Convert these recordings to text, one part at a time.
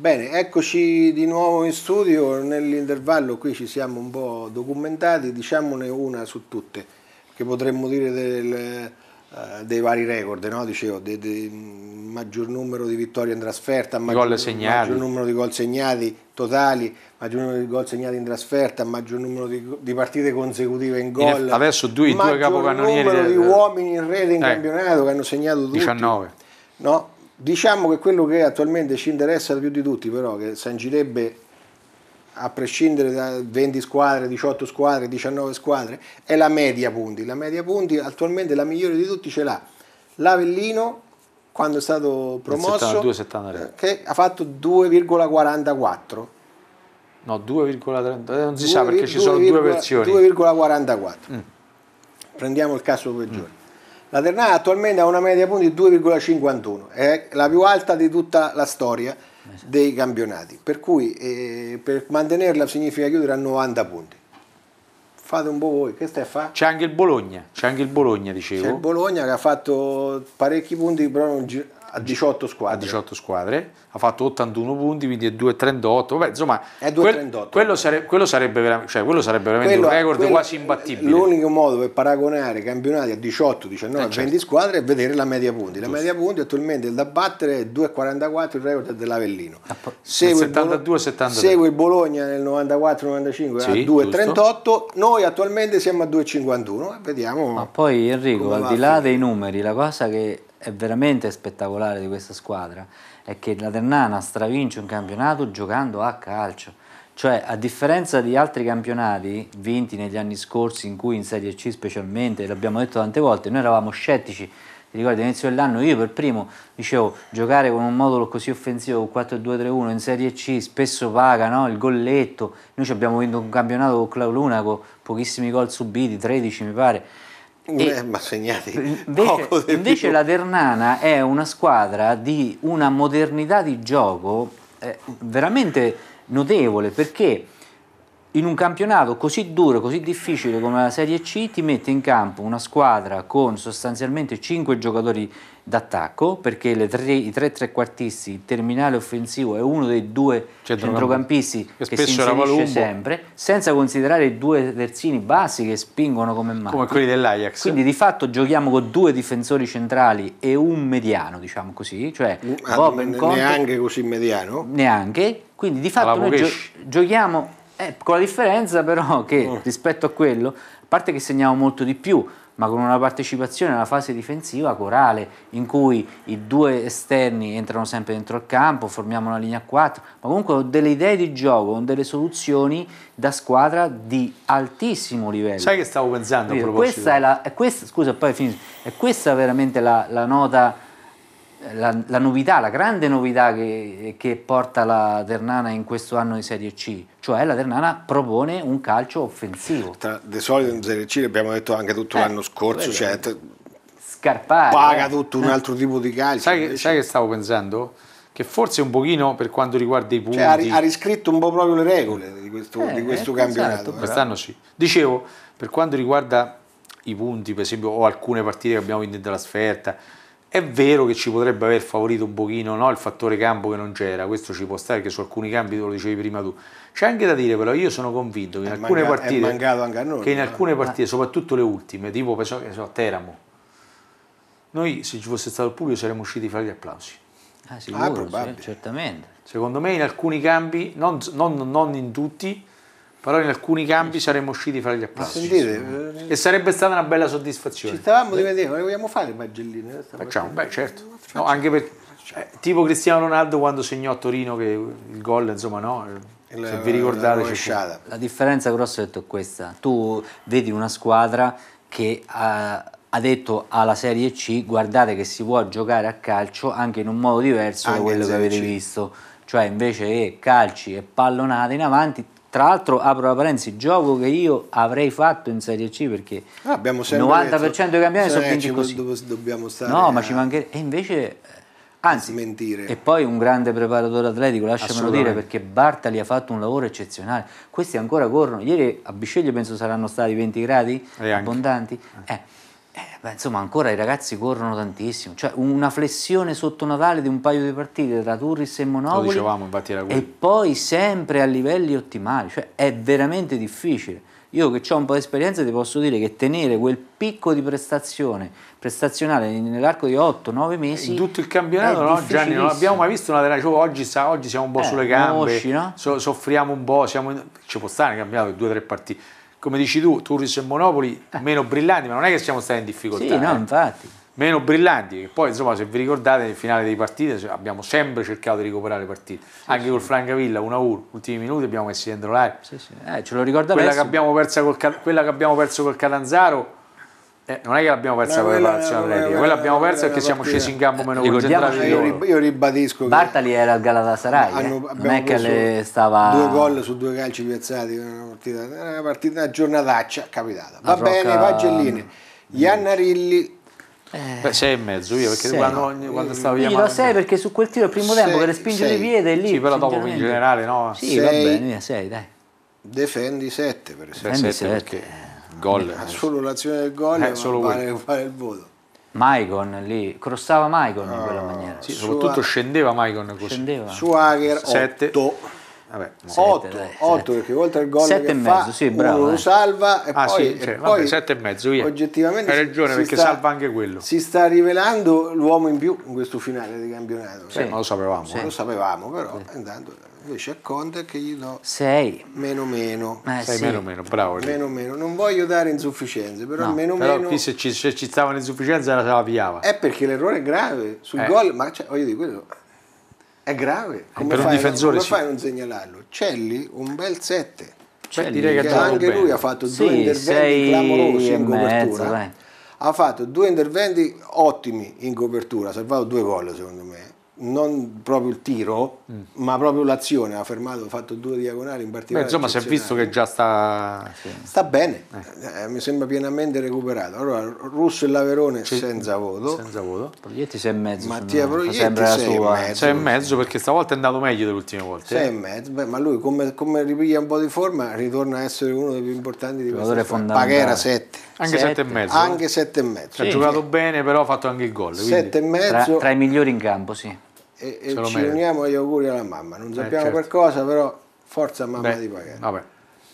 Bene, eccoci di nuovo in studio, nell'intervallo qui ci siamo un po' documentati, diciamone una su tutte, che potremmo dire del, uh, dei vari record, no? dicevo, del de, maggior numero di vittorie in trasferta, maggior, maggior, numero di gol segnati totali, maggior numero di gol segnati in trasferta, maggior numero di, di partite consecutive in gol. In, adesso due, due capocannonieri. Maggior numero del... di uomini in rete in eh, campionato che hanno segnato tutti. 19. No? Diciamo che quello che attualmente ci interessa più di tutti, però, che sangirebbe a prescindere da 20 squadre, 18 squadre, 19 squadre, è la media punti. La media punti attualmente la migliore di tutti ce l'ha l'Avellino quando è stato promosso 72, 73. Eh, che ha fatto 2,44. No, 2,30, eh, non si 2, sa perché 2, ci sono 2, due versioni. 2,44. Mm. Prendiamo il caso peggiore. Mm. La Ternana attualmente ha una media punti di 2,51, è la più alta di tutta la storia dei campionati, per cui eh, per mantenerla significa chiudere a 90 punti. Fate un po' voi, che stai a fare? C'è anche il Bologna, c'è anche il Bologna, dicevo. C'è il Bologna che ha fatto parecchi punti, però non gira a 18 squadre. A 18 squadre. Ha fatto 81 punti, quindi è 2,38. Vabbè, insomma, è 2,38. Quel, quello, sare, quello, sarebbe vera, cioè, quello sarebbe veramente quello, un record quello, quasi imbattibile. L'unico modo per paragonare campionati a 18, 19, eh, 20 certo. squadre è vedere la media punti. La media punti attualmente è da battere 2,44, il record dell'Avellino. Ah, segue, 72, il segue il Bologna nel 94-95 sì, a 2,38. Noi attualmente siamo a 2,51. Eh, vediamo. Ma poi Enrico, al di là dei numeri, la cosa che è veramente spettacolare di questa squadra è che la Ternana stravince un campionato giocando a calcio. Cioè, a differenza di altri campionati vinti negli anni scorsi, in cui in Serie C specialmente, l'abbiamo detto tante volte, noi eravamo scettici, ti ricordi all'inizio dell'anno, io per primo dicevo, giocare con un modulo così offensivo, 4-2-3-1 in Serie C, spesso paga no? il golletto, noi abbiamo vinto un campionato con Luna con pochissimi gol subiti, 13 mi pare, eh, eh, ma segnali invece, invece la Ternana è una squadra di una modernità di gioco eh, veramente notevole perché in un campionato così duro, così difficile come la Serie C ti mette in campo una squadra con sostanzialmente 5 giocatori d'attacco perché tre, i tre trequartisti, il terminale offensivo è uno dei due centrocampisti che, che si inserisce sempre, senza considerare i due terzini bassi che spingono come mai Come quelli dell'Ajax. Quindi di fatto giochiamo con due difensori centrali e un mediano, diciamo così, cioè Ma, Bob Conte, neanche così mediano. Neanche, quindi di fatto noi gio- giochiamo eh, con la differenza però che oh. rispetto a quello, a parte che segniamo molto di più, ma con una partecipazione alla fase difensiva corale, in cui i due esterni entrano sempre dentro il campo, formiamo una linea 4, ma comunque ho delle idee di gioco, ho delle soluzioni da squadra di altissimo livello. Sai che stavo pensando a proposito? Questa è la, è questa, scusa, poi finisco, è questa veramente la, la nota la, la, novità, la grande novità che, che, porta la Ternana in questo anno di Serie C, cioè la Ternana propone un calcio offensivo. Tra, di solito in Serie C, l'abbiamo detto anche tutto eh, l'anno scorso, cioè, scarpare, paga eh. tutto un eh. altro tipo di calcio. Sai che, sai che, stavo pensando? Che forse un pochino per quanto riguarda i cioè, punti... Cioè, ha, riscritto un po' proprio le regole di questo, eh, di questo esatto, campionato. Quest'anno sì. Dicevo, per quanto riguarda i punti, per esempio, o alcune partite che abbiamo vinto dalla trasferta, è vero che ci potrebbe aver favorito un pochino no? il fattore campo che non c'era, questo ci può stare perché su alcuni campi tu lo dicevi prima tu. C'è anche da dire però, io sono convinto che in alcune manca- partite, noi, che in eh. alcune eh. partite, soprattutto le ultime, tipo penso, so, Teramo, noi se ci fosse stato il pubblico saremmo usciti fare gli applausi. Ah, ah sicuro, ah, sì, certamente. Secondo me in alcuni campi, non, non, non in tutti, però in alcuni campi saremmo usciti fra gli applausi. Sentite, eh, e sarebbe stata una bella soddisfazione. Ci stavamo dimettendo, le vogliamo fare il Magellino? Eh, Facciamo, beh certo, no, anche per, eh, tipo Cristiano Ronaldo quando segnò a Torino che il gol, insomma no, se vi ricordate c'è stata. La differenza grossa è questa, tu vedi una squadra che ha ha detto alla Serie C guardate che si può giocare a calcio anche in un modo diverso anche da quello che avete C. visto cioè invece che eh, calci e pallonate in avanti tra l'altro, apro la parentesi, gioco che io avrei fatto in Serie C perché il 90% detto, dei campioni sono vinti così. Dobbiamo stare no, ma ci mancherebbe. E invece, eh, anzi, mentire. e poi un grande preparatore atletico, lasciamelo dire, perché Bartali ha fatto un lavoro eccezionale. Questi ancora corrono. Ieri a Bisceglie penso saranno stati 20 gradi e abbondanti. Eh. eh eh, beh, insomma, ancora i ragazzi corrono tantissimo. Cioè, una flessione sotto Natale di un paio di partite tra Turris e Monopoli. Lo dicevamo, infatti, era quello. E poi sempre a livelli ottimali. Cioè, è veramente difficile. Io che ho un po' di esperienza ti posso dire che tenere quel picco di prestazione prestazionale nell'arco di 8-9 mesi. In tutto il campionato, no, Gianni, non abbiamo mai visto una della cioè, oggi, oggi siamo un po' eh, sulle gambe, conosci, no? so, soffriamo un po', siamo in... ci può stare il campionato due o tre partite come dici tu, Turris e Monopoli eh. meno brillanti, ma non è che siamo stati in difficoltà. Sì, no, eh. infatti. Meno brillanti, che poi insomma se vi ricordate nel finale dei partite abbiamo sempre cercato di recuperare le partite, sì, anche sì. col Francavilla 1-1, ultimi minuti abbiamo messi dentro l'aria. Sì, sì, eh, ce lo ricordavo. Quella, quella, che abbiamo perso col Catanzaro eh, non è che l'abbiamo persa per la Lazio Atletica, quella l'abbiamo persa perché siamo scesi in campo meno concentrati di loro. Io ribadisco che Bartali era al Galatasaray, hanno, eh. non è che le stava due gol su due calci piazzati, una partita, una partita giornataccia capitata. Va Arrocca... bene, Pagellini, Iannarilli eh, sei e mezzo io perché quando, quando stavo io chiamando. Io lo sei perché su quel tiro il primo sei, tempo che le i piedi lì. Sì, però dopo in generale no. Sì, sei, va bene, sei, dai. defendi 7 per esempio. Difendi 7. Perché... Eh gol. Eh, solo l'azione del gol eh, solo vale fare il voto. Maicon lì, crossava Maicon in quella oh, maniera. Sì, soprattutto Sua... scendeva Maicon così. Scendeva. Suager 8. 8, 8 perché oltre al gol 7 e mezzo, fa, sì, bravo, lo eh. salva e ah, poi, sì, cioè, e vabbè, sette e mezzo, via. oggettivamente hai ragione perché sta, salva anche quello. Si sta rivelando l'uomo in più in questo finale di campionato. Sì, eh? ma lo sapevamo, sì. Eh. lo sapevamo, però intanto Invece a Conte che gli do 6 meno meno. Eh, sì. meno meno, bravo. Meno meno, non voglio dare insufficienze, però no, meno però meno. se ci, se ci stavano insufficienze la se la piava. È perché l'errore è grave sul eh. gol, ma cioè, voglio dire quello è grave. Eh, come, per fai, un difensore non, come fai a non segnalarlo? Celli un bel 7. Cioè, direi che, che anche bene. lui ha fatto sì, due interventi clamorosi in mezzo, copertura. Beh. ha fatto due interventi ottimi in copertura, ha salvato due gol secondo me non proprio il tiro, mm. ma proprio l'azione. Ha fermato, ha fatto due diagonali in particolare. Beh, insomma, si è visto che già sta. Sì. Sta bene, eh. Eh, mi sembra pienamente recuperato. Allora, Russo e Laverone C'è... senza voto. Senza voto. Proietti sei e mezzo. Mattia Proietti 6 e mezzo. 6 e mezzo perché stavolta è andato meglio dell'ultima volta. Sei eh. e mezzo, Beh, ma lui come, come, ripiglia un po' di forma ritorna a essere uno dei più importanti di questa fondamentale. Paghera 7. Anche 7 e mezzo. Anche 7 e mezzo. Sì. Ha giocato bene, però ha fatto anche il gol. 7 e mezzo. Tra, tra i migliori in campo, sì e, e ci merito. uniamo agli auguri alla mamma. Non eh, sappiamo eh, certo. qualcosa, però forza mamma Beh, di Pagani. Vabbè.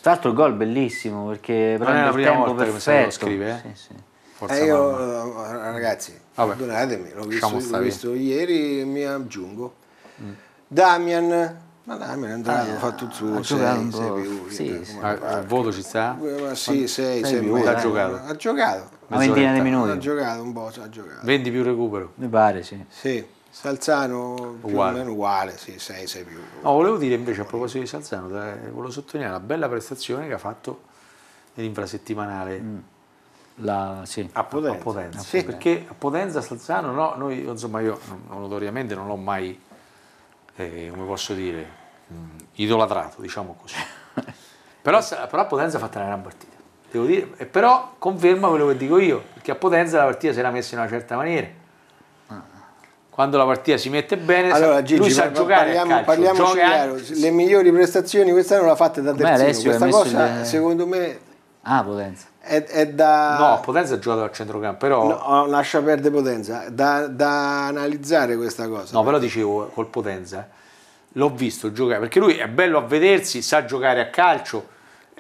Tra l'altro il gol è bellissimo perché non prende il tempo perfetto. Lo scrive, eh? Sì, sì. Forza eh, io, mamma. Eh, ragazzi, Vabbè. perdonatemi, l'ho visto, l'ho visto ieri mi aggiungo. Mm. Damian, ma Damian è andato, ah, ha fatto il suo, 6 più. Sì, sì. Ah, il voto ci sta? Eh, ma sì, 6, 6 più. Ha giocato. Ha giocato. Una ventina di minuti. Ha giocato un po', ha giocato. 20 più recupero. Mi pare, sì. Sì. Salzano più o meno uguale, sì, 6, 6 più. No, volevo dire invece a proposito di Salzano, eh, volevo sottolineare la bella prestazione che ha fatto nell'infrasettimanale mm. la, sì. a Potenza. A Potenza. Sì. Perché a Potenza, Salzano, no, noi, insomma io notoriamente non l'ho mai, eh, come posso dire, mm. idolatrato, diciamo così. però, però, a Potenza ha fatto una gran partita. Devo dire, però conferma quello che dico io, perché a Potenza la partita si era messa in una certa maniera quando la partita si mette bene, allora, Gigi, lui sa giocare parliamo, parliamoci Gioca chiaro, anche... le migliori prestazioni quest'anno l'ha fatta da terzino, questa cosa le... secondo me ah, Potenza. È, è da... No, Potenza ha giocato al centrocampo, però... No, oh, lascia perdere Potenza, da, da analizzare questa cosa. No, però dicevo, col Potenza, eh, l'ho visto giocare, perché lui è bello a vedersi, sa giocare a calcio,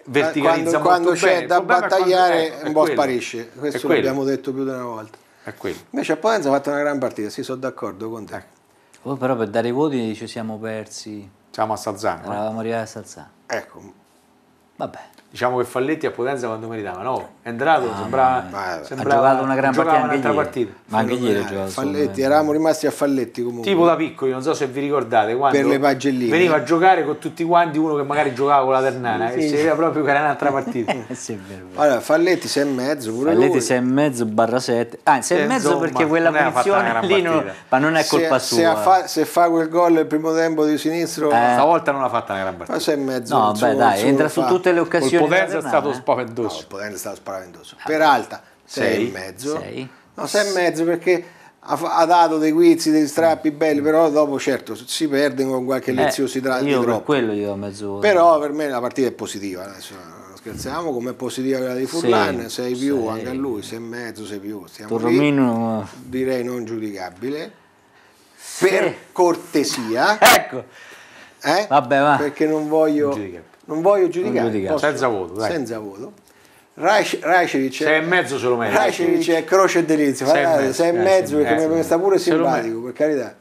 verticalizza eh, quando, molto quando bene. Quando c'è da battagliare, un po' sparisce, questo l'abbiamo detto più di una volta è quello. Invece a Potenza ha fatto una gran partita, sì, sono d'accordo con te. Ecco. Poi oh, però per dare i voti ci siamo persi. Siamo a Salzano. Eh. Eravamo arrivati a Salzano. Ecco. Vabbè diciamo che Falletti a Potenza quando meritava, no, è entrato, ah, sembrava, ma, sembrava, ha una gran partita partita. Ma anche ieri ha giocato. eravamo rimasti a Falletti comunque. Tipo da piccoli, non so se vi ricordate, per le pagelline. veniva a giocare con tutti quanti uno che magari giocava con la Ternana sì, e sì. si vedeva proprio che era un'altra partita. Eh, sì, allora, Falletti 6 e mezzo, pure Falletti 6 e mezzo barra 7. Ah, 6 e mezzo perché quella punizione lì non, ma non è colpa se, sua. Se, fa, se fa, quel gol il primo tempo di sinistro, eh. stavolta non ha fatta una gran partita. Ma 6 e mezzo. No, beh, dai, entra su tutte le occasioni Potenza è stato eh? spaventoso. No, Potenza è stato spaventoso. Peralta 6 e mezzo. 6. No, 6 e mezzo perché ha, dato dei guizzi, dei strappi mm. belli, però dopo certo si perde con qualche eh, leziosità io di troppo. Per quello gli do mezz'ora. Però per me la partita è positiva, adesso scherziamo, com'è positiva quella di Furlan, 6 più sei. anche a lui, 6 e mezzo, 6 più, stiamo Torromino... direi non giudicabile. Sì. Per cortesia. ecco. Eh? Vabbè, va. Perché non voglio... Non non voglio giudicare. Non giudicare. senza voto, dai. Senza voto. Rajcevic sei e mezzo ce lo merita Rajcevic è croce e delizio sei, guardate, sei e mezzo, eh, perché eh, mi sta pure simpatico per carità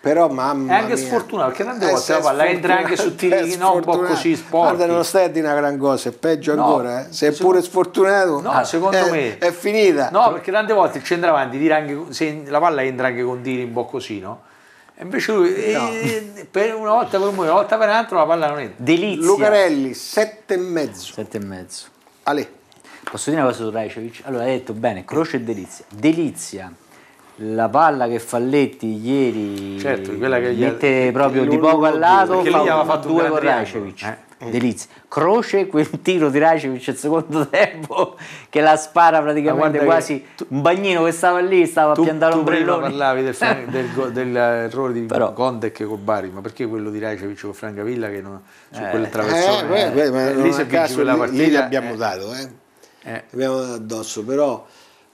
però mamma è anche mia. sfortunato perché tante eh, volte la palla entra anche su tiri no, un po' così sporchi guarda non stai a dire una gran cosa è peggio no, ancora eh. sei secondo, pure sfortunato no ah, secondo è, eh, me è finita no perché tante volte il centravanti tira anche se la palla entra anche con tiri un po' così no Invece lui, no. eh, per una volta per un una volta per un'altra la palla non è Delizia. Lucarelli, sette Sette e mezzo. e mezzo. Ale. Posso dire una cosa su Rajcevic? Allora, hai detto bene, Croce e Delizia. Delizia, la palla che Falletti ieri certo, mette proprio di poco al lato, fa, fa due con Rajcevic. Eh? Eh. Delizia. Croce, quel tiro di Racevic al secondo tempo che la spara praticamente quasi tu, un bagnino che stava lì, stava tu, a piantare un brillone. parlavi del, del, dell'errore di Però, Gondek col Bari, ma perché quello di Racevic con Francavilla che non, su eh, quella eh, traversone? Eh, eh, eh, lì, caso, lì, partita, lì l'abbiamo dato, eh. abbiamo addosso, però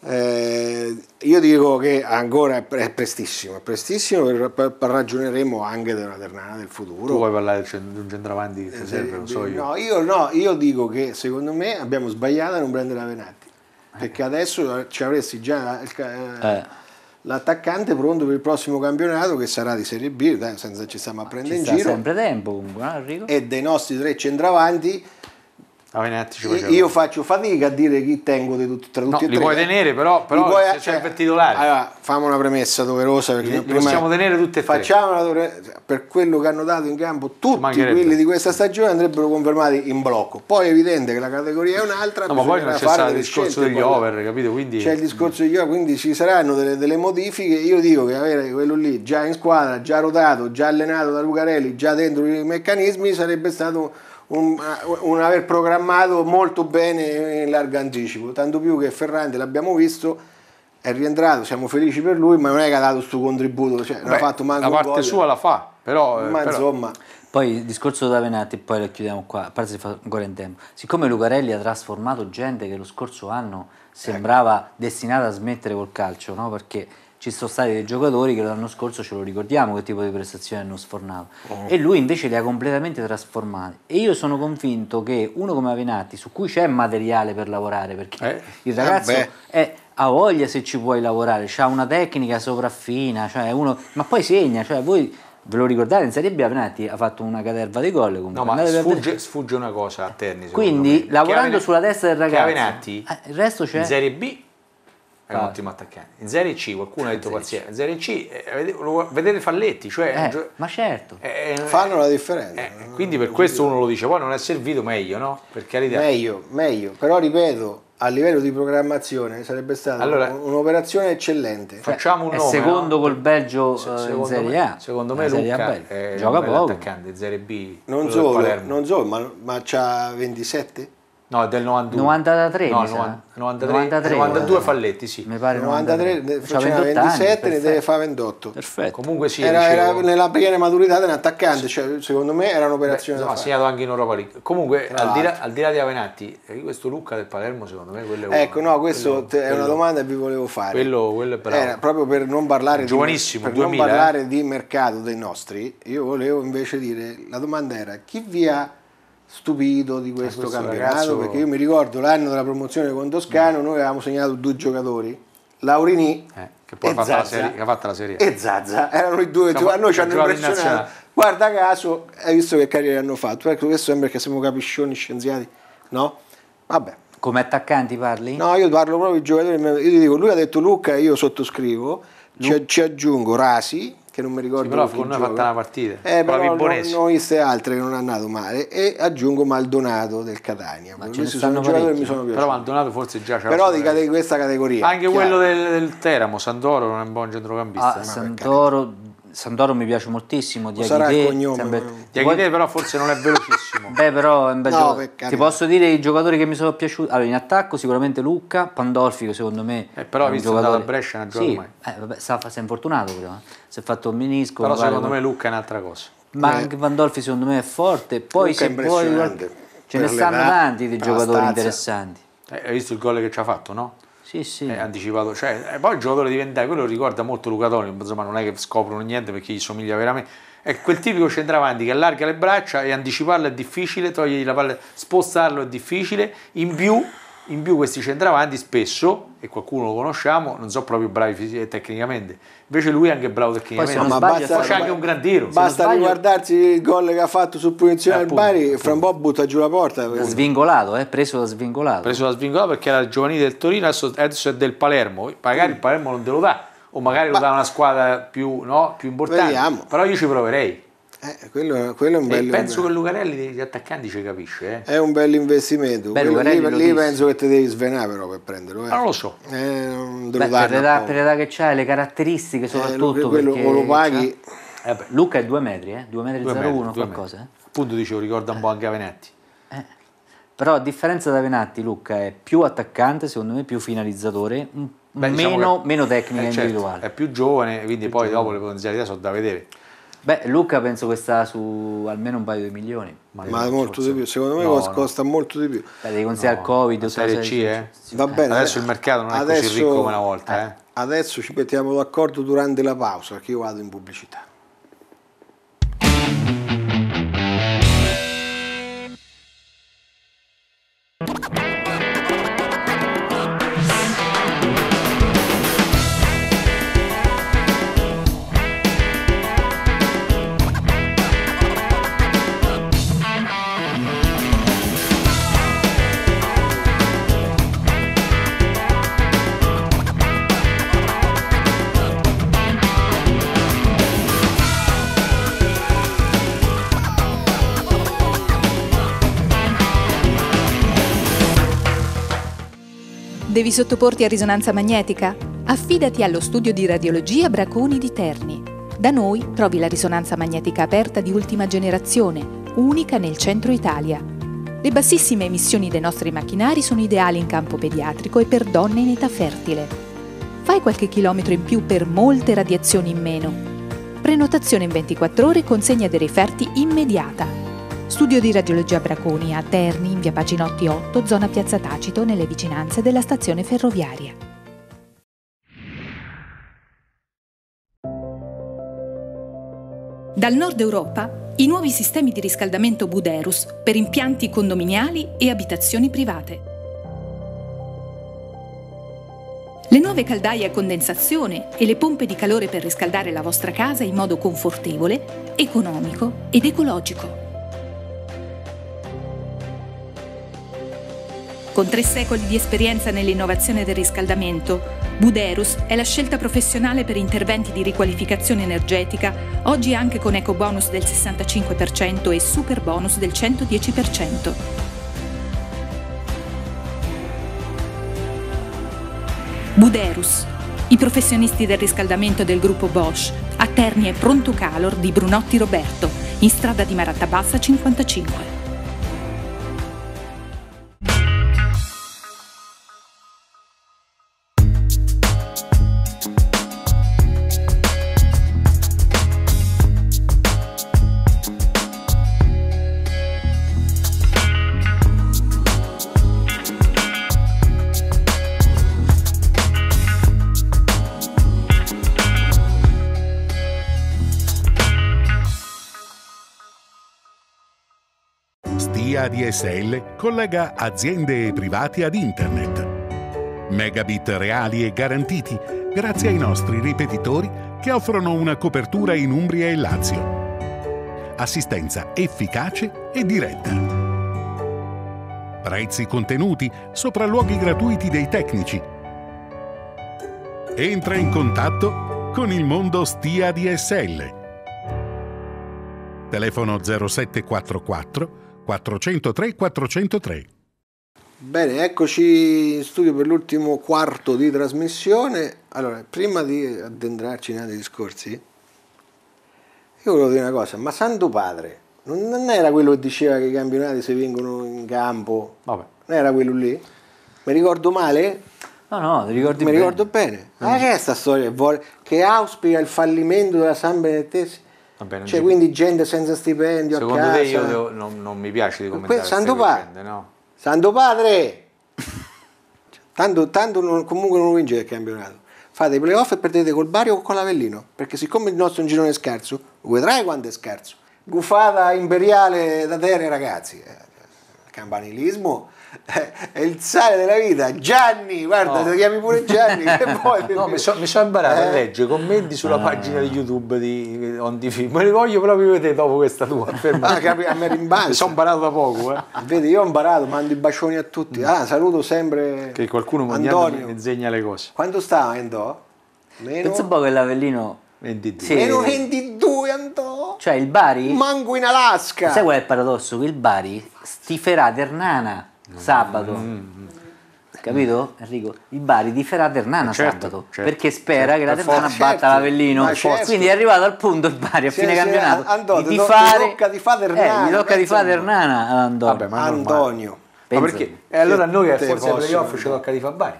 eh, io dico che ancora è prestissimo, è prestissimo, ragioneremo anche della Ternana del futuro. Tu vuoi parlare cioè, di un centravanti eh, se eh, serve, lo so io. No io, no, io dico che secondo me abbiamo sbagliato a non prendere la Venati, eh. perché adesso ci avresti già eh, eh. l'attaccante pronto per il prossimo campionato che sarà di Serie B, senza ci stiamo a prendere in giro. sempre tempo comunque, no, E dei nostri tre centravanti io faccio fatica a dire chi tengo di tutti, tra tutti no, e li puoi tenere, però, però puoi, se cioè, per titolare. Allora, famo una premessa doverosa. Perché li, prima possiamo tenere tutte e facciamo tre. per quello che hanno dato in campo, tutti quelli di questa stagione andrebbero confermati in blocco. Poi è evidente che la categoria è un'altra. No, ma poi c'è stato il discorso degli over, capito? Quindi... C'è il discorso degli over, quindi ci saranno delle, delle modifiche. Io dico che avere quello lì già in squadra, già rotato, già allenato da Lucarelli, già dentro i meccanismi, sarebbe stato un, un aver programmato molto bene in largo anticipo, tanto più che Ferrante l'abbiamo visto è rientrato, siamo felici per lui, ma non è che ha dato il suo contributo, cioè, Beh, ha fatto manco la parte sua la fa, però, eh, ma però. insomma poi il discorso da Venati poi lo chiudiamo qua, a parte se fa ancora in tempo. Siccome Lucarelli ha trasformato gente che lo scorso anno ecco. sembrava ecco. destinata a smettere col calcio, no? perché ci sono stati dei giocatori che l'anno scorso ce lo ricordiamo che tipo di prestazioni hanno sfornato oh. e lui invece li ha completamente trasformati e io sono convinto che uno come Avenatti su cui c'è materiale per lavorare perché eh, il ragazzo eh è, ha voglia se ci puoi lavorare ha una tecnica sopraffina cioè uno, ma poi segna cioè voi ve lo ricordate in Serie B Avenatti ha fatto una caterva di gol comunque. no ma sfugge, sfugge, una cosa a Terni quindi me. lavorando Chiavenatti, sulla testa del ragazzo Avenatti, eh, il resto c'è in Serie B è un ottimo attaccante. In Serie C qualcuno ha detto pazienza, in Serie C eh, vedere Falletti, cioè, eh, gio- ma certo. Eh, eh, eh fanno la differenza. Eh, quindi per questo uno lo dice, poi non è servito meglio, no? Per carità. Meglio, meglio, però ripeto, a livello di programmazione sarebbe stata allora, un'operazione eccellente. Cioè, facciamo un nome, secondo no? col Belgio se, in Serie A. secondo me Luca è gioca poco. attaccante in Serie B. Non solo, non solo, ma, ma c'ha 27 No, del 92. 93, no, 93, 93 92 falletti, sì. Mi pare 93, 93 faceva 27, anni, ne deve fare 28. Perfetto. Comunque sì, era, era nella piena maturità dell'attaccante, sì. cioè, secondo me era un'operazione Beh, no, ha segnato anche in Europa League. Comunque, al di, là, al di, là, di Avenatti, eh, questo Lucca del Palermo secondo me quello è Ecco, no, questa è quello, una domanda che vi volevo fare. Quello, quello è bravo. Era proprio per non parlare Giovanissimo, di, per non eh. parlare eh? di mercato dei nostri, io volevo invece dire, la domanda era chi vi ha stupito di questo, questo campionato ragazzo... perché io mi ricordo l'anno della promozione con Toscano no. Mm. noi avevamo segnato due giocatori Laurini eh, che poi ha fatto, la serie, che ha fatto la serie e Zazza erano i due che noi ci hanno impressionato guarda caso hai visto che carriere hanno fatto ecco questo sembra che siamo capiscioni scienziati no? vabbè come attaccanti parli? no io parlo proprio di giocatori io dico lui ha detto Luca e io sottoscrivo Lu- ci, ci aggiungo Rasi che non mi ricordo sì, però con noi ha fatto una partita eh, però non, non viste altre che non hanno andato male e aggiungo Maldonato del Catania Ma ce ne sono giocatori mi sono eh. però Maldonato forse già c'è però di cate- questa categoria anche chiaro. quello del, del Teramo Santoro non è un buon centrocampista ah, Santoro Sandoro mi piace moltissimo. Diaghite, sarà il cognome. Sempre... Diaghite però forse non è velocissimo. Beh però è un bel no, Ti posso dire i giocatori che mi sono piaciuti. Allora in attacco sicuramente Lucca, Pandolfi secondo me... Eh, però è visto giocatore... dalla Brescia non gioca sì, mai. Eh, vabbè, si è infortunato prima. Eh. Si è fatto un menisco. Però secondo pare... me Lucca è un'altra cosa. Ma eh. anche Pandolfi secondo me è forte. Poi Lucca se poi... Ce ne stanno tanti di giocatori interessanti. Eh, hai visto il gol che ci ha fatto no? Sì, sì. Eh, anticipato, cioè, eh, poi il giocatore diventa quello ricorda molto Luca Toni, insomma non è che scoprono niente perché gli somiglia veramente. È quel tipico centravanti che allarga le braccia e anticiparlo è difficile, togliergli la palla, spostarlo è difficile, in più in più questi centravanti spesso, e qualcuno lo conosciamo, non sono proprio bravi eh, tecnicamente. Invece lui è anche bravo tecnicamente. Poi, insomma, basta, c'è anche un gran tiro. Basta sbaglio... riguardarsi il gol che ha fatto sul punizione eh, al Bari, fra un po' butta giù la porta. Appunto. Svingolato, eh, preso da svingolato. Preso da svingolato perché era il giovanile del Torino, adesso, è del Palermo. Magari il mm. Palermo non te lo dà, o magari Ma... lo dà una squadra più, no, più importante. Vediamo. Però io ci proverei. Eh, quello, quello, è un bel penso che Lucarelli degli attaccanti ci capisce. Eh? È un bel investimento. Beh, lì, lì penso che ti devi svenare però per prenderlo. Eh. Non lo so. Eh, Beh, per, l'età, per l'età che c'ha, le caratteristiche eh, soprattutto. quello o lo paghi. Eh, beh, Luca è 2 metri, eh? 2 metri 01 qualcosa. Metri. Eh. Appunto dicevo, ricorda un po' anche Avenetti. Però a differenza da Venatti, Luca è più attaccante, secondo me più finalizzatore, Beh, meno, diciamo meno, tecnica certo, individuale. È più giovane, quindi più poi giovane. dopo le potenzialità sono da vedere. Beh, Luca penso che sta su almeno un paio di milioni. Ma, ma molto forse. di più, secondo me no, no. costa molto di più. Beh, devi considerare no. il Covid, Serie C, eh? Sì, Va bene. Adesso eh. il mercato non è così ricco come una volta, eh. Eh. Adesso ci mettiamo d'accordo durante la pausa, perché io vado in pubblicità. Devi sottoporti a risonanza magnetica? Affidati allo studio di radiologia Braconi di Terni. Da noi trovi la risonanza magnetica aperta di ultima generazione, unica nel centro Italia. Le bassissime emissioni dei nostri macchinari sono ideali in campo pediatrico e per donne in età fertile. Fai qualche chilometro in più per molte radiazioni in meno. Prenotazione in 24 ore e consegna dei referti immediata. Studio di radiologia Braconi a Terni, in via Paginotti 8, zona Piazza Tacito, nelle vicinanze della stazione ferroviaria. Dal nord Europa i nuovi sistemi di riscaldamento Buderus per impianti condominiali e abitazioni private. Le nuove caldaie a condensazione e le pompe di calore per riscaldare la vostra casa in modo confortevole, economico ed ecologico. Con tre secoli di esperienza nell'innovazione del riscaldamento, Buderus è la scelta professionale per interventi di riqualificazione energetica, oggi anche con eco bonus del 65% e super bonus del 110%. Buderus, i professionisti del riscaldamento del gruppo Bosch, a Terni e Pronto Calor di Brunotti Roberto, in strada di Marattabassa 55. Energia DSL collega aziende e privati ad Internet. Megabit reali e garantiti grazie ai nostri ripetitori che offrono una copertura in Umbria e Lazio. Assistenza efficace e diretta. Prezzi contenuti, sopralluoghi gratuiti dei tecnici. Entra in contatto con il mondo STIA DSL. Telefono 0744 403 403. Bene, eccoci in studio per l'ultimo quarto di trasmissione. Allora, prima di addentrarci in altri discorsi, io volevo dire una cosa, ma Santo Padre non era quello che diceva che i campionati se vengono in campo? Vabbè. Non era quello lì? Mi ricordo male? No, no, ti ricordi Mi bene. ricordo bene. Ma ah, eh. eh, che è questa storia che auspica il fallimento della San Benedettese? Vabbè, cioè, quindi gente senza stipendio Secondo a casa. Secondo te io devo, non, non, mi piace di commentare Santo, pa- vicende, no? Santo Padre! tanto, tanto non, comunque non vince il campionato. Fate i playoff e perdete col Bari o con l'Avellino, perché siccome il nostro è un girone scarso, vedrai quanto è scarso. Gufata imperiale da terra, ragazzi. Eh, cioè, campanilismo è il sale della vita. Gianni, guarda, no. ti chiami pure Gianni. che vuoi? No, mi sono so imparato eh? a leggere commenti sulla ah. pagina di YouTube di On di Me li voglio proprio vedere dopo questa tua affermazione. Ah, capi, sono imparato da poco. Eh. Vedi, io ho imparato, mando i bacioni a tutti. Mm. Ah, saluto sempre. Che qualcuno mi insegna le cose. Quanto sta Andò? Meno... Penso un po' che l'Avellino 22. Sì. Meno 22 andò. Cioè il Bari? Manco in Alaska. Sai qual è il paradosso? Che il Bari stiferà Ternana sabato. Mm, mm. Capito Enrico? I Bari di Ferrara Ternana eh, certo, sabato certo, perché spera certo. che la Ternana For- batta certo. l'Avellino. Certo. Quindi è arrivato al punto il Bari a fine campionato. Andò, di fare, tocca eh, di fare Ternana. Eh, gli tocca di fare Ternana ad Antonio. Vabbè, ma Antonio. Ma perché? E eh, allora noi a forza playoff ci tocca di fare Bari.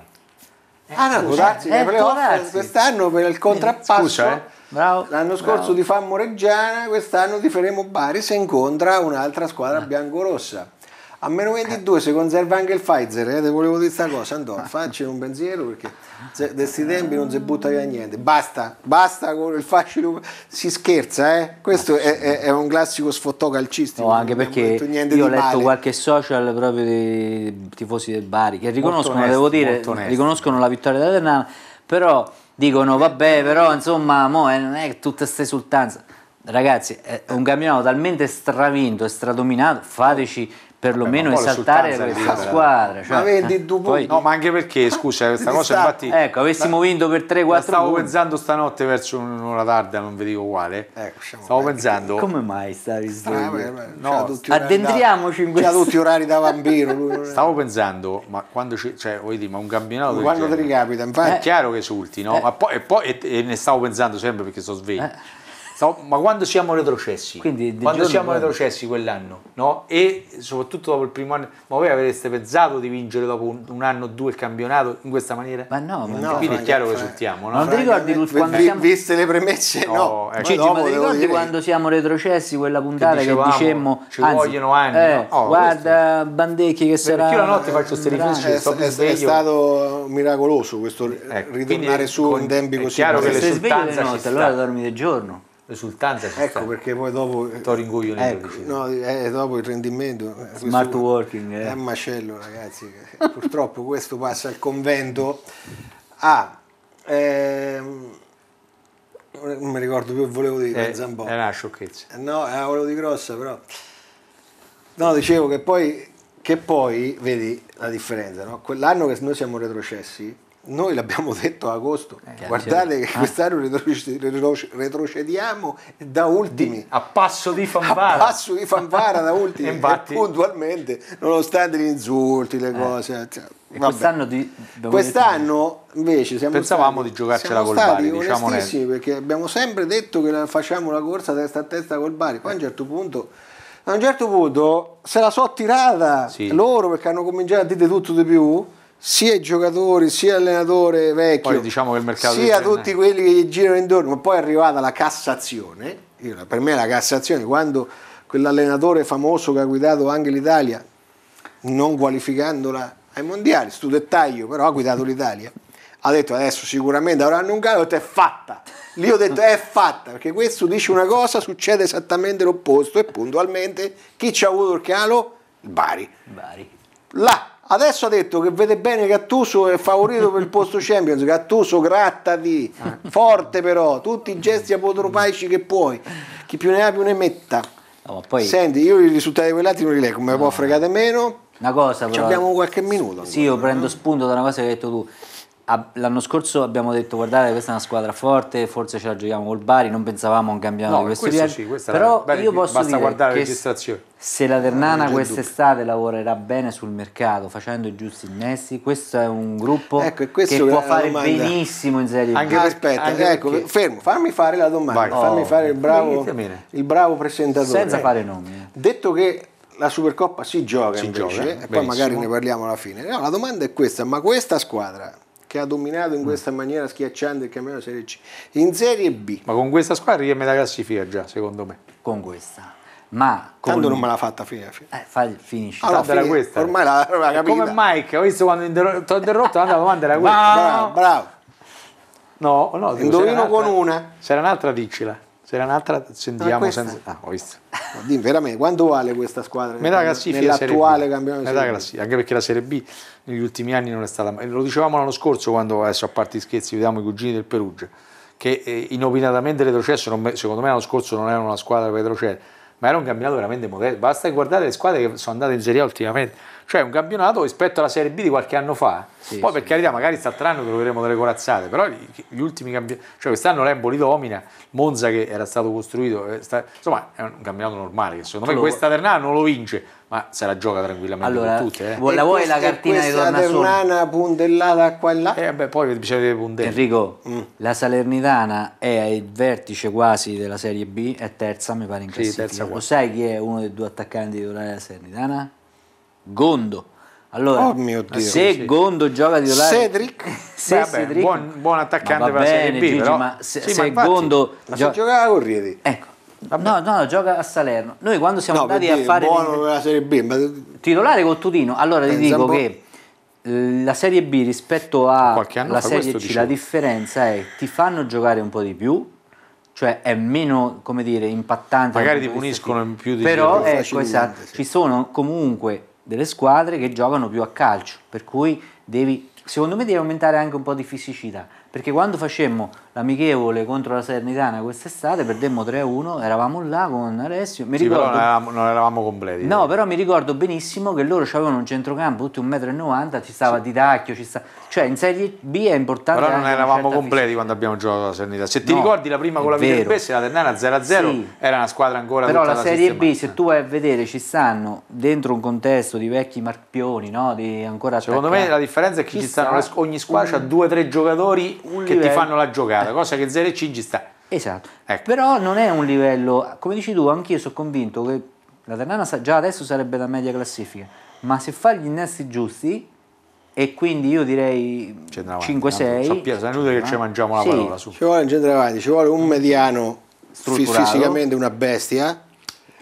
Ah no, scusate, eh, playoff quest'anno per il contrappasso. Scusa, eh. Bravo, L'anno scorso bravo. di Fammo Reggiana, quest'anno ti faremo Bari se incontra un'altra squadra ah. biancorossa a meno 22 si conserva anche il Pfizer eh, te volevo dire questa cosa andò facci un pensiero perché se, questi tempi non si butta via niente basta basta con il fascino si scherza eh? questo è, è, è, un classico sfottò calcistico no, anche perché detto io ho letto male. qualche social proprio dei tifosi del Bari che riconoscono onesti, devo dire riconoscono la vittoria della Ternana però dicono vabbè eh, eh, però eh. insomma mo non è tutta questa esultanza ragazzi è un campionato talmente stravinto e stradominato fateci perlomeno esaltare questa eh. squadra. Cioè, ma vedi eh, poi... No, ma anche perché, scusa, questa cosa infatti... Ecco, avessimo la... vinto per 3-4 punti. Stavo pensando stanotte verso un'ora tarda, non vi dico quale. Ecco, stavo pensando... Come mai stavi ah, sveglio? no, addentriamoci in questo... C'ha tutti orari da bambino. stavo pensando, ma quando c'è... Cioè, voglio dire, ma un campionato... Quando ti ricapita, infatti... È chiaro che esulti, no? Eh. Ma poi, e, poi e, e, ne stavo pensando sempre perché sono sveglio. Eh Stavo, ma quando siamo retrocessi? Quindi, quando siamo quando... retrocessi quell'anno, no? E soprattutto dopo il primo anno, ma voi avreste pensato di vincere dopo un, un anno o due il campionato in questa maniera? Ma no, ma no, quindi è chiaro che risultiamo, no? Non ti cioè, ricordi Luz, quando v- siamo... viste le premesse? No, no ecco. Gigi, ma, ti ricordi quando siamo retrocessi quella puntata che, dicevamo, che dicemmo ci anzi, vogliono anni, eh, no? oh, guarda questo. Bandecchi che sarà Io la notte faccio queste riflessioni, è, stato miracoloso questo ecco, ritornare su in tempi così. È chiaro che l'esultanza ci Allora dormi di giorno risultanza ci ecco sta. perché poi dopo eh, Tori ecco, no, eh, dopo il rendimento eh, smart questo, working eh. è un macello ragazzi purtroppo questo passa al convento ah, ehm, non mi ricordo più volevo dire eh, Zambò era una sciocchezza no eh, volevo di grossa però no dicevo che poi che poi vedi la differenza no? quell'anno che noi siamo retrocessi noi l'abbiamo detto a agosto, eh, guardate che quest'anno retrocediamo da ultimi. a passo di fanfara. A passo di fanfara da ultimi, Infatti. E puntualmente, nonostante gli insulti, le eh. cose. Eh, cioè, quest'anno, di, quest'anno invece siamo pensavamo stati, di giocarcela col Bari. Diciamo sì, perché abbiamo sempre detto che facciamo la corsa testa a testa col Bari, poi a un eh. certo punto a un certo punto se la so tirata sì. loro perché hanno cominciato a dire tutto di più sia i giocatori, sia l'allenatore vecchio, poi, diciamo sia tutti quelli che gli girano intorno, poi è arrivata la Cassazione, io, per me la Cassazione, quando quell'allenatore famoso che ha guidato anche l'Italia, non qualificandola ai mondiali, stu dettaglio, però ha guidato l'Itaria, ha detto adesso sicuramente avranno un calo, ho detto è fatta, lì ho detto è fatta, perché questo dice una cosa, succede esattamente l'opposto e puntualmente chi ci ha avuto il calo? Bari. Bari. Là Adesso ha detto che vede bene Gattuso è favorito per il posto Champions. Gattuso, grattati, ah. forte però, tutti i gesti apotropaici che puoi. Chi più ne ha più ne metta. No, poi... Senti, io i risultati di non li leggo, come no. può ah. fregare meno. Una cosa però... Ci abbiamo qualche minuto. Sì, ancora, io prendo no? spunto da una cosa che hai detto tu l'anno scorso abbiamo detto guardate questa è una squadra forte, forse ce la giochiamo col Bari, non pensavamo a un campionato no, di questo, livello, sì, però la, io posso dire che se la Ternana quest'estate lavorerà bene sul mercato facendo i giusti innesti, questo è un gruppo ecco, che può fare domanda. benissimo in Serie B. Anche ah, ecco, perché... fermo, fammi fare la domanda, Vai. fammi oh, fare il bravo, il bravo, presentatore. Senza fare nomi. Eh. Detto che la Supercoppa si gioca si invece, gioca, e poi magari ne parliamo alla fine. No, la domanda è questa, ma questa squadra che ha dominato in mm. questa maniera schiacciante il campionato Serie C. In Serie B. Ma con questa squadra io me la classifica già, secondo me. Con questa. Ma quando non me l'ha fatta finire. Eh, fa, finisci. Allora, fine, questa. Ormai la, l'ha capita. Come Mike, ho visto quando ti ho interrotto, la domanda era questa. Bravo, bravo. No, no, Indovino con una. C'era un'altra, diccela. C'era un'altra, scendiamo senza... Ah, ho visto. Oddio, veramente, quanto vale questa squadra? Metà classifica nell'attuale campionato. Metà classifica, anche perché la Serie B negli ultimi anni non è stata... Lo dicevamo l'anno scorso quando, adesso a parte i scherzi, vediamo i cugini del Perugia, che eh, inopinatamente retrocessero, secondo me l'anno scorso non era una squadra retrocessa, ma era un campionato veramente modesto. Basta guardare le squadre che sono andate in Serie A ultimamente cioè un campionato rispetto alla Serie B di qualche anno fa. Sì, Poi per carità, magari salteranno troveremo delle corazzate, però gli ultimi campionati, cioè quest'anno l'Emboli domina, Monza che era stato costruito, eh, sta... insomma è un campionato normale che secondo me cioè, lo... questa Ternana non lo vince, ma se la gioca tranquillamente allora, con tutte. Eh. La vuoi la cartina di Tornasole? La Ternana puntellata qua e là? eh, beh, poi bisogna vedere puntelle. Enrico, mm. la Salernitana è al vertice quasi della Serie B, è terza mi pare in classifica. Sì, terza lo sai chi è uno dei due attaccanti titolari della Salernitana? Gondo. Allora, oh mio Dio, se sì. Gondo gioca di titolare, Cedric, se vabbè, Cedric buon, buon attaccante per la Serie B, Gigi, però, ma se, sì, se ma Gondo infatti, gioca, giocava con Rieti. Ecco. Vabbè. No, no, gioca a Salerno. Noi quando siamo no, andati a fare buono la Serie B, ma... titolare con Tutino, allora ti dico che eh, la Serie B rispetto alla Serie C dicevo. la differenza è ti fanno giocare un po' di più cioè è meno come dire impattante magari ti puniscono in più di però ecco esatto sì. ci sono comunque delle squadre che giocano più a calcio, per cui devi, secondo me devi aumentare anche un po' di fisicità, perché quando facemmo l'amichevole contro la Salernitana quest'estate, perdemmo 3-1, eravamo là con Alessio. Mi sì, ricordo... però non eravamo, non eravamo completi. No, però mi ricordo benissimo che loro avevano un centrocampo, tutti 1,90 m, ci stava sì. Ditacchio, ci sta... cioè in Serie B è importante... Però non eravamo completi fisica. quando abbiamo giocato la Salernitana. Se ti no, ricordi la prima con la Viterbese, la Ternana 0-0, sì. era una squadra ancora... Però la Serie B, se tu vai a vedere, ci stanno dentro un contesto di vecchi marpioni, no? di ancora... Secondo attaccati. me la differenza è che ci, ci stanno, ogni squadra ha due o tre giocatori che livello. ti fanno la giocata esatto. cosa che Zere Cinci sta. Esatto, ecco. però non è un livello, come dici tu, anch'io sono convinto che la Ternana già adesso sarebbe la media classifica, ma se fa gli innesti giusti, e quindi io direi 5-6. Sappiamo, saluto che ci mangiamo la sì. parola. Su. Ci vuole un centravanti, ci vuole un mediano fisicamente una bestia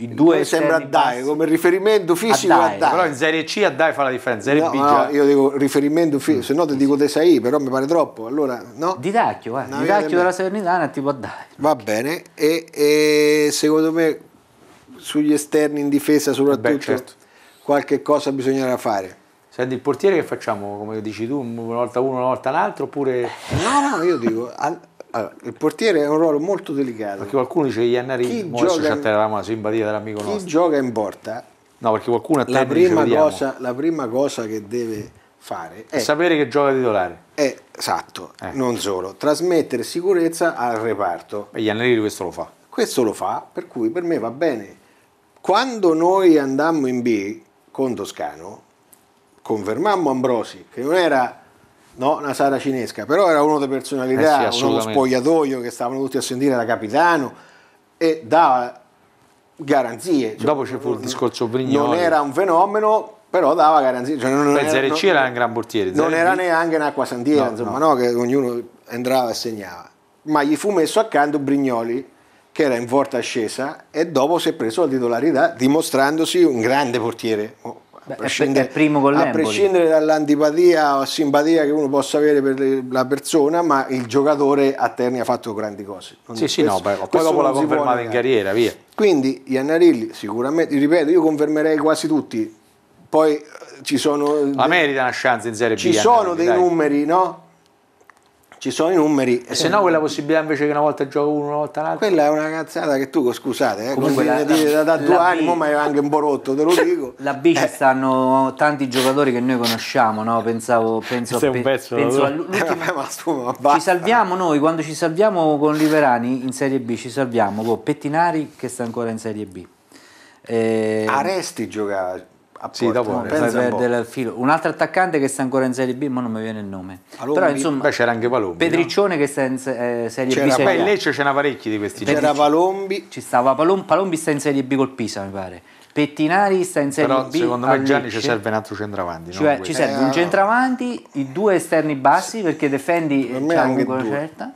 i due sembra Dai come riferimento fisico a Adai. però in Serie C a Adai fa la differenza Serie no, B già... no, io dico riferimento fisico mm. se no ti dico Desai però mi pare troppo allora no Didacchio guarda no, Didacchio della Salernitana è tipo a Adai va bene e, e, secondo me sugli esterni in difesa soprattutto Beh, certo. qualche cosa bisognerà fare Senti, il portiere che facciamo, come dici tu, una volta uno, una volta l'altro, oppure... No, no, io dico, allora, il portiere è un ruolo molto delicato. Perché qualcuno dice Iannarini, adesso ci atterriamo la simpatia dell'amico chi nostro. Chi gioca in porta? No, perché qualcuno la prima, cosa, la prima cosa che deve fare è, è sapere che gioca titolare. esatto, eh. non solo, trasmettere sicurezza al reparto. E Iannarini questo lo fa. Questo lo fa, per cui per me va bene. Quando noi andammo in B con Toscano, confermammo Ambrosi, che non era no? una Sara cinesca, però era uno di personalità, eh sì, uno spogliatoio che stavano tutti a sentire da capitano e dava garanzie. Cioè, Dopo c'è fu il discorso Brignoli. Non era un fenomeno, però dava garanzie. Cioè, non Beh, Zere C era un gran portiere. Non era neanche un'acqua sandiera, no, insomma, no. No, che ognuno entrava e segnava. Ma gli fu messo accanto Brignoli, che era in forte ascesa, e dopo si è preso la titolarità, dimostrandosi un grande portiere. Oh, Beh, prescindere, a prescindere dall'antipatia o simpatia che uno possa avere per la persona, ma il giocatore a Terni ha fatto grandi cose. Non sì, sì, questo, no, però, poi dopo l'ha confermato in carriera, via. Quindi Iannarilli sicuramente, ripeto, io confermerei quasi tutti, poi eh, ci sono... La merita una chance in Serie B. Ci sono dei dai. numeri, no? ci sono i numeri. E se no quella possibilità invece che una volta gioco uno, una volta l'altro. Quella è una cazzata che tu, scusate, eh, Comunque la, dire, da, da due anni, B... ma è anche un po' rotto, te lo dico. La B ci eh. stanno tanti giocatori che noi conosciamo, no? Pensavo, penso, Sei un pezzo, penso all'ultimo. Eh, ci salviamo noi, quando ci salviamo con Liverani in Serie B, ci salviamo con Pettinari che sta ancora in Serie B. Eh... Aresti giocava sì, dopo no, filo. Un altro attaccante che sta ancora in Serie B, ma non mi viene il nome. Palombi, Però insomma, beh, c'era anche Palombi. Pedriccione no? che sta in eh, Serie c'era, B. Serie beh, in Lecce ce n'ha parecchi di questi C'era Palombi. Ci stava Palombi, Palombi sta in Serie B col Pisa, mi pare. Pettinari sta in Serie Però, B. Secondo me Gianni ci serve un altro centravanti. Cioè, ci serve eh, un centravanti, i due esterni bassi perché difendi c'è una certa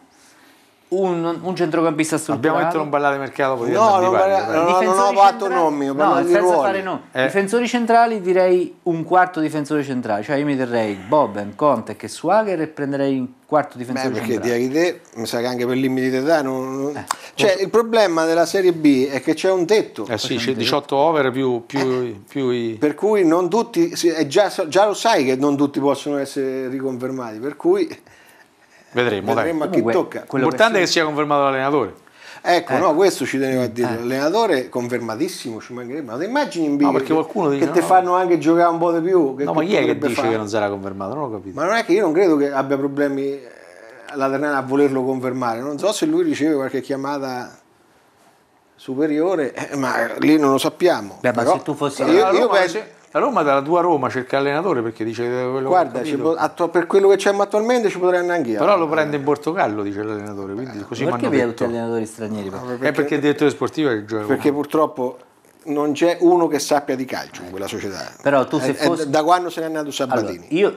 un, un, centrocampista strutturato. Abbiamo detto non parlare mercato, poi no, non parla, no, no, ho fatto nomi, no, senza ruoli. fare nomi. Eh. Difensori centrali direi un quarto difensore centrale, cioè io mi terrei Boben, Conte e Swagger e prenderei un quarto difensore Beh, perché centrale. Perché direi te, mi sa che anche per limiti di età non... eh. Cioè, il problema della Serie B è che c'è un tetto. Eh sì, c'è 18 over più, più, eh. più i... Per cui non tutti, già, già lo sai che non tutti possono essere riconfermati, per cui Vedremo, Vedremo dai. a chi tocca. L'importante è che sia confermato l'allenatore. Ecco, eh. no, questo ci tenevo a dire. Eh. L'allenatore confermatissimo, ci mancherebbe. Ma te immagini in no, che, dice, che no. ti fanno anche giocare un po' di più. Che no, ma chi è che dice fare? che non sarà confermato? Non ho capito. Ma non è che io non credo che abbia problemi eh, la Ternana a volerlo confermare. Non so se lui riceve qualche chiamata superiore, eh, ma lì non lo sappiamo. Beh, Però, ma se tu fossi io, io la Roma dalla tua Roma cerca l'allenatore perché dice quello Guarda, che po- per quello che c'è attualmente ci potrei andare anch'io. Però lo prende in Portogallo, dice l'allenatore. Quindi eh, così perché via tutti gli allenatori stranieri? No, eh, perché, è perché il direttore sportivo è il gioco. Perché purtroppo non c'è uno che sappia di calcio in quella società. Però tu eh, se eh, fossi... Da quando se n'è andato Sabatini? Allora, io,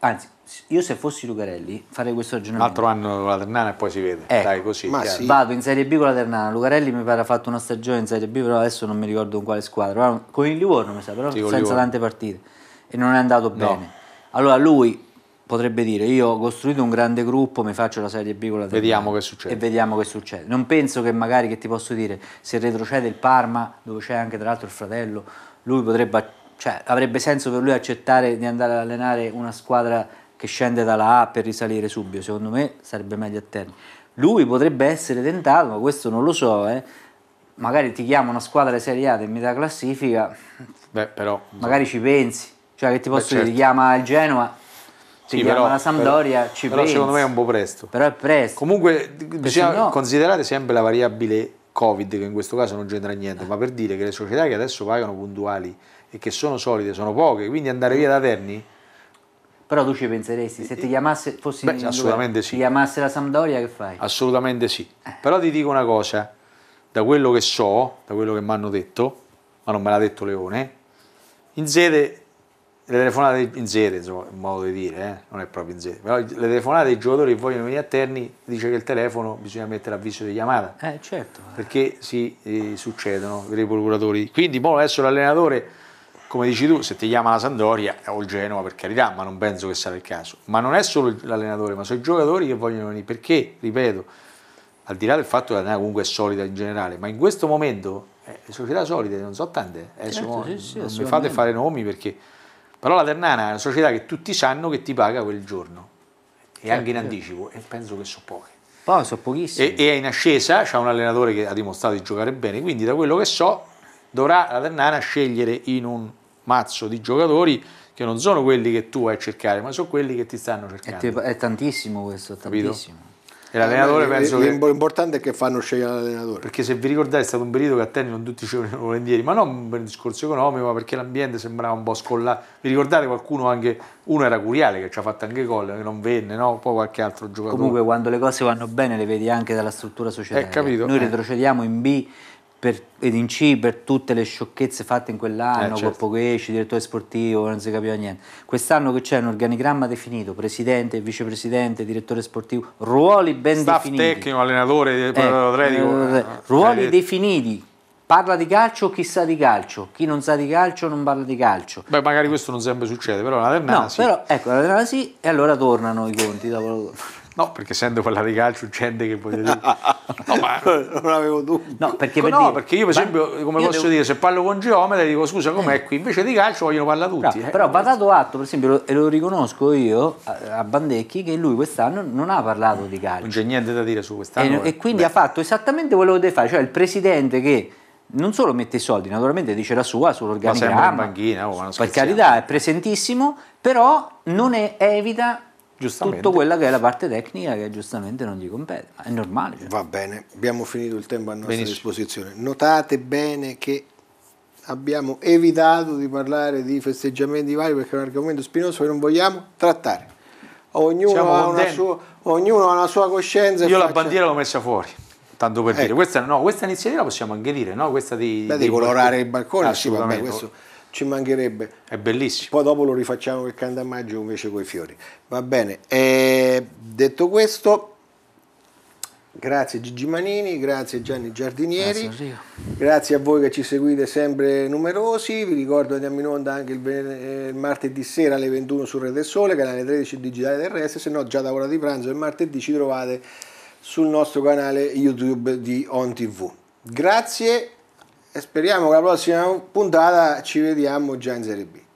anzi, io se fossi Lucarelli farei questo ragionamento. L'altro anno la Ternana e poi si vede. Ecco, Dai, così, sì. Vado in Serie B con la Ternana. Lucarelli mi pare ha fatto una stagione in Serie B, però adesso non mi ricordo con quale squadra. Con il Livorno mi sa, però sì, senza tante partite. E non è andato bene. No. Allora lui potrebbe dire io ho costruito un grande gruppo, mi faccio la Serie B con la Ternana. Vediamo che succede. E vediamo che succede. Non penso che magari, che ti posso dire, se retrocede il Parma, dove c'è anche tra l'altro il fratello, lui potrebbe... Cioè, avrebbe senso per lui accettare di andare ad allenare una squadra che scende dalla A per risalire subito, secondo me sarebbe meglio a Terni. Lui potrebbe essere tentato, ma questo non lo so, eh. magari ti chiama una squadra di Serie A in metà classifica, Beh, però, magari so. ci pensi, cioè che ti posso Beh, certo. dire, ti chiama il Genoa, sì, però, la Sampdoria però, ci però pensi. secondo me è un po' presto però è presto comunque diciamo, no. considerate sempre la variabile covid che in questo caso non c'entra niente ma per dire che le società che adesso pagano puntuali e che sono solide sono poche quindi andare via da Terni però tu ci penseresti, se ti eh, eh. chiamasse, fossi Beh, in assolutamente due, sì. ti chiamasse la Sampdoria, che fai? Assolutamente sì. Eh. Però ti dico una cosa, da quello che so, da quello che mi hanno detto, ma non me l'ha detto Leone, in sede, le telefonate in sede, insomma, in modo di dire, eh, non è proprio in sede, però le telefonate dei giocatori che vogliono venire a Terni, dice che il telefono bisogna mettere avviso di chiamata. Eh, certo. Perché si eh, succedono per i procuratori. Quindi, adesso l'allenatore come dici tu, se ti chiama la Sandoria o il Genova, per carità, ma non penso che sarà il caso. Ma non è solo l'allenatore, ma sono i giocatori che vogliono venire, perché, ripeto, al di là del fatto che la comunque è solida in generale, ma in questo momento eh, le società solide non so tante, eh, certo, sono, sì, sì, non mi fate fare nomi perché... Però la Ternana è una società che tutti sanno che ti paga quel giorno, e certo, anche in certo. anticipo, certo. e penso che sono poche. Poi sono pochissimi. E, e è in ascesa, c'è un allenatore che ha dimostrato di giocare bene, quindi da quello che so dovrà la Ternana scegliere in un mazzo di giocatori che non sono quelli che tu vai a cercare, ma sono quelli che ti stanno cercando. È, tantissimo questo, tantissimo. Capito? E l'allenatore eh, penso eh, che... L'importante è che fanno scegliere l'allenatore. Perché se vi ricordate è stato un periodo che a tennis non tutti ci dicevano volentieri, ma non per il discorso economico, ma perché l'ambiente sembrava un po' scollato. Vi ricordate qualcuno anche, uno era Curiale che ci ha fatto anche gol, che non venne, no? Poi qualche altro giocatore. Comunque quando le cose vanno bene le vedi anche dalla struttura societaria. Eh, capito? Noi eh. retrocediamo in B per, ed in C per tutte le sciocchezze fatte in quell'anno, eh, certo. Coppocresci, direttore sportivo, non si capiva niente. Quest'anno che c'è un organigramma definito, presidente, vicepresidente, direttore sportivo, ruoli ben Staff definiti. tecnico, allenatore, eh, eh, eh, eh ruoli eh, definiti. Parla di calcio chi sa di calcio, chi non sa di calcio non parla di calcio. Beh, magari questo non sempre succede, però la ternana no, sì. però, ecco, la ternana sì, e allora tornano i conti dopo lo... No, perché essendo quella di calcio gente che voglio dire... no, ma... non avevo dubbi. No, perché, per no, dire... perché io per esempio, come posso devo... dire, se parlo con geometra dico scusa com'è eh. qui, invece di calcio vogliono parlare tutti. Bravo, eh. Però va dato atto, per esempio, e lo riconosco io a Bandecchi, che lui quest'anno non ha parlato di calcio. Non c'è niente da dire su quest'anno. E, eh. e quindi Beh. ha fatto esattamente quello che deve fare, cioè il presidente che non solo mette i soldi, naturalmente dice la sua sull'organizzazione. ma in banchina, oh, per carità è presentissimo, però non è, evita tutto quella che è la parte tecnica che giustamente non gli compete, ma è normale. Cioè. Va bene, abbiamo finito il tempo a nostra Benissimo. disposizione. Notate bene che abbiamo evitato di parlare di festeggiamenti vari perché è un argomento spinoso che non vogliamo trattare. Ognuno, ha contenti. una, sua, ognuno ha una sua coscienza. Io la bandiera l'ho messa fuori tanto per ecco. dire, questa, no, questa iniziativa possiamo anche dire, no? questa di, Beh, di colorare il balcone, sì, vabbè, questo ci mancherebbe. È bellissimo. Poi dopo lo rifacciamo che canta a maggio invece con i fiori. Va bene, e eh, detto questo, grazie Gigi Manini, grazie Gianni Giardinieri, grazie a, grazie a voi che ci seguite sempre numerosi, vi ricordo che andiamo in onda anche il, eh, il martedì sera alle 21 su del Sole, canale 13 digitale del Rest. se no già da ora di pranzo il martedì ci trovate sul nostro canale YouTube di OnTV. Grazie speriamo che la prossima puntata ci vediamo già in Serie B.